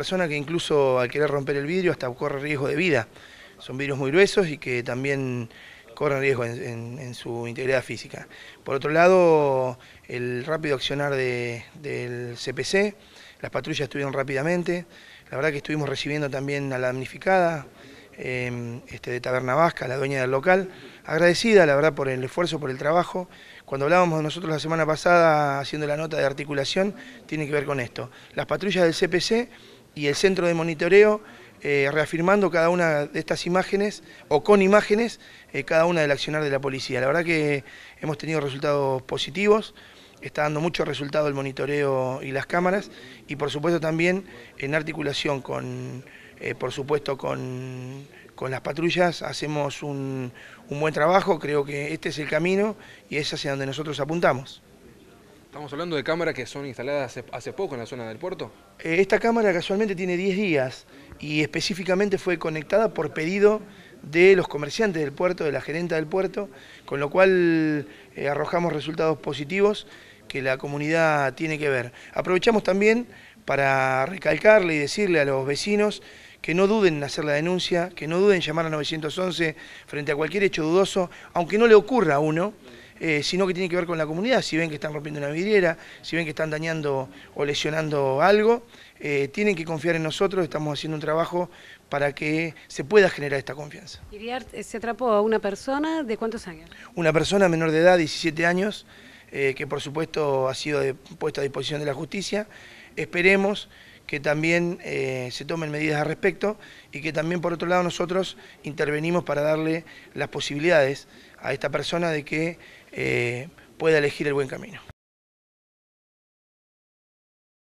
persona que incluso al querer romper el vidrio hasta corre riesgo de vida. Son virus muy gruesos y que también corren riesgo en, su integridad física. Por otro lado, el rápido accionar del CPC, las patrullas estuvieron rápidamente, la verdad que estuvimos recibiendo también a la damnificada, em, este, de Taberna Vasca, la dueña del local, agradecida la verdad por el esfuerzo, por el trabajo. Cuando hablábamos nosotros la semana pasada haciendo la nota de articulación, tiene que ver con esto. Las patrullas del CPC y el centro de monitoreo eh, reafirmando cada una de estas imágenes o con imágenes eh, cada una del accionar de la policía. La verdad que hemos tenido resultados positivos, está dando mucho resultado el monitoreo y las cámaras y por supuesto también en articulación con, eh, por supuesto con, las patrullas hacemos un, un buen trabajo, creo que este es el camino y es hacia donde nosotros apuntamos. Estamos hablando de cámaras que son instaladas hace, poco en la zona del puerto. Eh, esta cámara casualmente tiene 10 días y específicamente fue conectada por pedido de los comerciantes del puerto, de la gerenta del puerto, con lo cual eh, arrojamos resultados positivos que la comunidad tiene que ver. Aprovechamos también para recalcarle y decirle a los vecinos que no duden en hacer la denuncia, que no duden en llamar a 911 frente a cualquier hecho dudoso, aunque no le ocurra a uno, eh, sino que tiene que ver con la comunidad. Si ven que están rompiendo una vidriera, si ven que están dañando o lesionando algo, eh, tienen que confiar en nosotros, estamos haciendo un trabajo para que se pueda generar esta confianza. Iriart eh, se atrapó a una persona de cuántos años? Una persona menor de edad, 17 años, que por supuesto ha sido puesta a disposición de la justicia. Esperemos que también eh, se tomen medidas al respecto y que también por otro lado nosotros intervenimos para darle las posibilidades a esta persona de que eh, pueda elegir el buen camino.